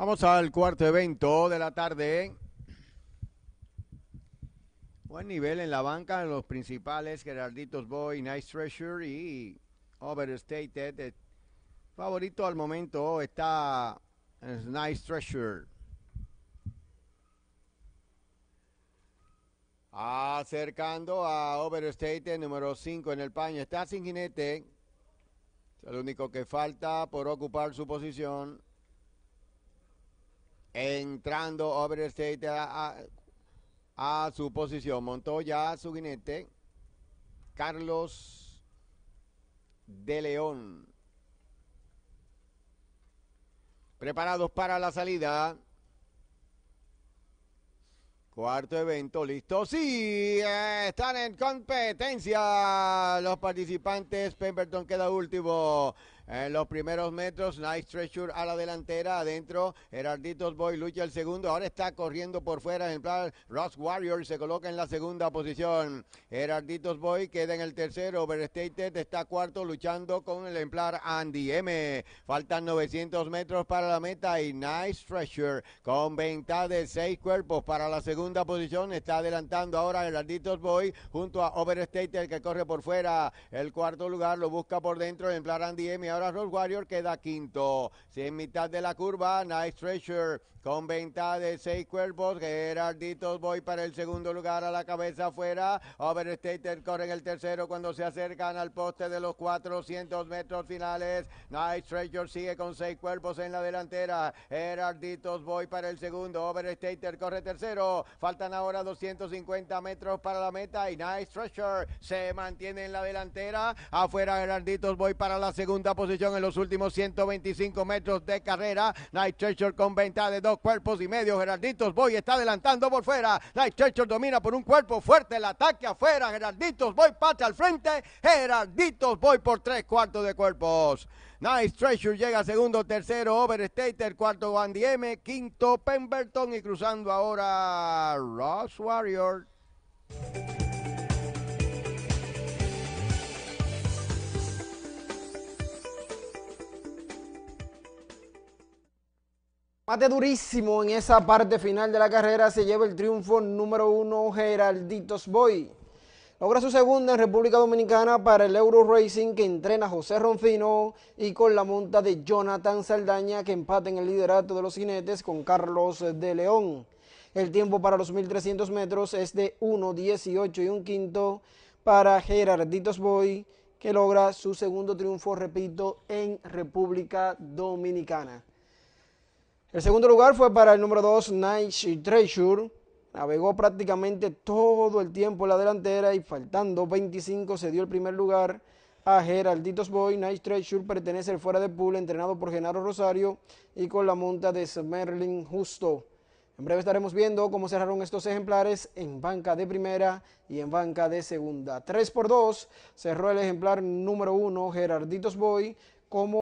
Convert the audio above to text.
Vamos al cuarto evento de la tarde. Buen nivel en la banca, en los principales, Gerarditos Boy, Nice Treasure y Overstated. Favorito al momento está eh, Nice Treasure. Acercando a Overstated, número 5 en el paño. Está sin jinete. Es el único que falta por ocupar su posición. Entrando Overstate a, su posición. montó ya su guinete. Carlos de León. Preparados para la salida. Cuarto evento, listo. Sí, están en competencia los participantes. Pemberton queda último. En los primeros metros, Nice Treasure a la delantera, adentro, ...Heralditos Boy lucha el segundo, ahora está corriendo por fuera en plan Ross Warrior se coloca en la segunda posición. ...Heralditos Boy queda en el tercero, Overstated está cuarto luchando con el emplar Andy M. Faltan 900 metros para la meta y Nice Treasure con ventaja de seis cuerpos para la segunda posición está adelantando ahora ...Heralditos Boy junto a Overstated que corre por fuera. El cuarto lugar lo busca por dentro en plan Andy M ahora Warrior queda quinto. Si en mitad de la curva, Nice Treasure con venta de seis cuerpos. Gerarditos Boy para el segundo lugar a la cabeza afuera. Overstater corre en el tercero cuando se acercan al poste de los 400 metros finales. Nice Treasure sigue con seis cuerpos en la delantera. Gerarditos Boy para el segundo. Overstater corre tercero. Faltan ahora 250 metros para la meta y Nice Treasure se mantiene en la delantera. Afuera Gerarditos Boy para la segunda posición en los últimos 125 metros de carrera. Night Treasure con venta de dos cuerpos y medio. Geralditos Boy está adelantando por fuera. Night Treasure domina por un cuerpo fuerte. El ataque afuera. Geralditos Boy pata al frente. Geralditos Boy por tres cuartos de cuerpos. Nice Treasure llega segundo, tercero Overstater, cuarto Van m quinto Pemberton y cruzando ahora Ross Warrior. Mate durísimo en esa parte final de la carrera se lleva el triunfo número uno Geralditos Boy. Logra su segunda en República Dominicana para el Euro Racing que entrena José Ronfino y con la monta de Jonathan Saldaña que empata en el liderato de los jinetes con Carlos de León. El tiempo para los 1300 metros es de 1.18 y un quinto para Gerarditos Boy, que logra su segundo triunfo, repito, en República Dominicana. El segundo lugar fue para el número 2, Night Treasure. Navegó prácticamente todo el tiempo en la delantera y faltando 25 se dio el primer lugar a Geralditos Boy. Night Treasure pertenece al fuera de pool entrenado por Genaro Rosario y con la monta de Smerling Justo. En breve estaremos viendo cómo cerraron estos ejemplares en banca de primera y en banca de segunda. 3 por 2 cerró el ejemplar número 1 Geralditos Boy como